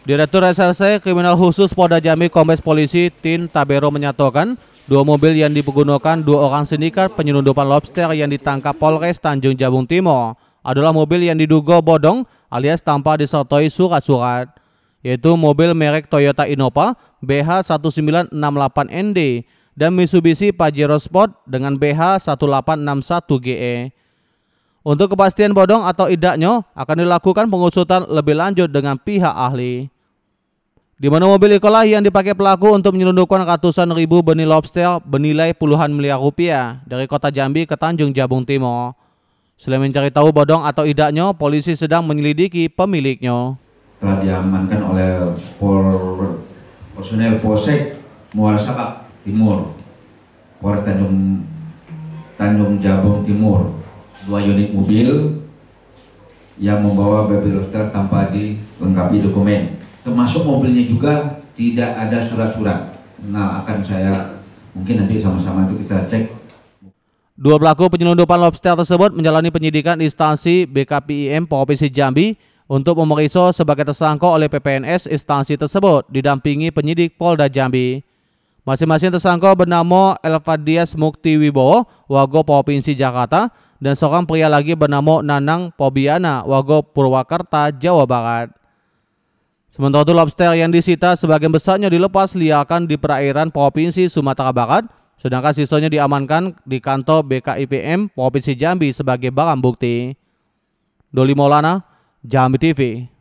Direktur Reserse Kriminal Khusus Polda Jambi Kombes Polisi Tin Tabero menyatakan dua mobil yang dipergunakan dua orang sindikat penyelundupan lobster yang ditangkap Polres Tanjung Jabung Timur adalah mobil yang diduga bodong alias tanpa disertai surat-surat yaitu mobil merek Toyota Innova BH1968ND dan Mitsubishi Pajero Sport dengan BH1861GE. Untuk kepastian bodong atau idaknya akan dilakukan pengusutan lebih lanjut dengan pihak ahli. Di mana mobil ikolah yang dipakai pelaku untuk menyelundupkan ratusan ribu benih lobster bernilai puluhan miliar rupiah dari kota Jambi ke Tanjung Jabung Timur. Selain mencari tahu bodong atau idaknya, polisi sedang menyelidiki pemiliknya. Telah diamankan oleh por, personel Polsek Muara Sabak Timur, Polres Tanjung Tanjung Jabung Timur dua unit mobil yang membawa baby lifter tanpa dilengkapi dokumen. Termasuk mobilnya juga tidak ada surat-surat. Nah, akan saya mungkin nanti sama-sama itu kita cek. Dua pelaku penyelundupan lobster tersebut menjalani penyidikan di instansi BKPIM Provinsi Jambi untuk memeriksa sebagai tersangka oleh PPNS instansi tersebut didampingi penyidik Polda Jambi. Masing-masing tersangka bernama Elvadias Mukti Wibowo, Wago Provinsi Jakarta, dan seorang pria lagi bernama Nanang Pobiana, Wago Purwakarta, Jawa Barat. Sementara itu lobster yang disita sebagian besarnya dilepas liarkan di perairan Provinsi Sumatera Barat, sedangkan sisanya diamankan di kantor BKIPM Provinsi Jambi sebagai barang bukti. Doli Maulana, Jambi TV.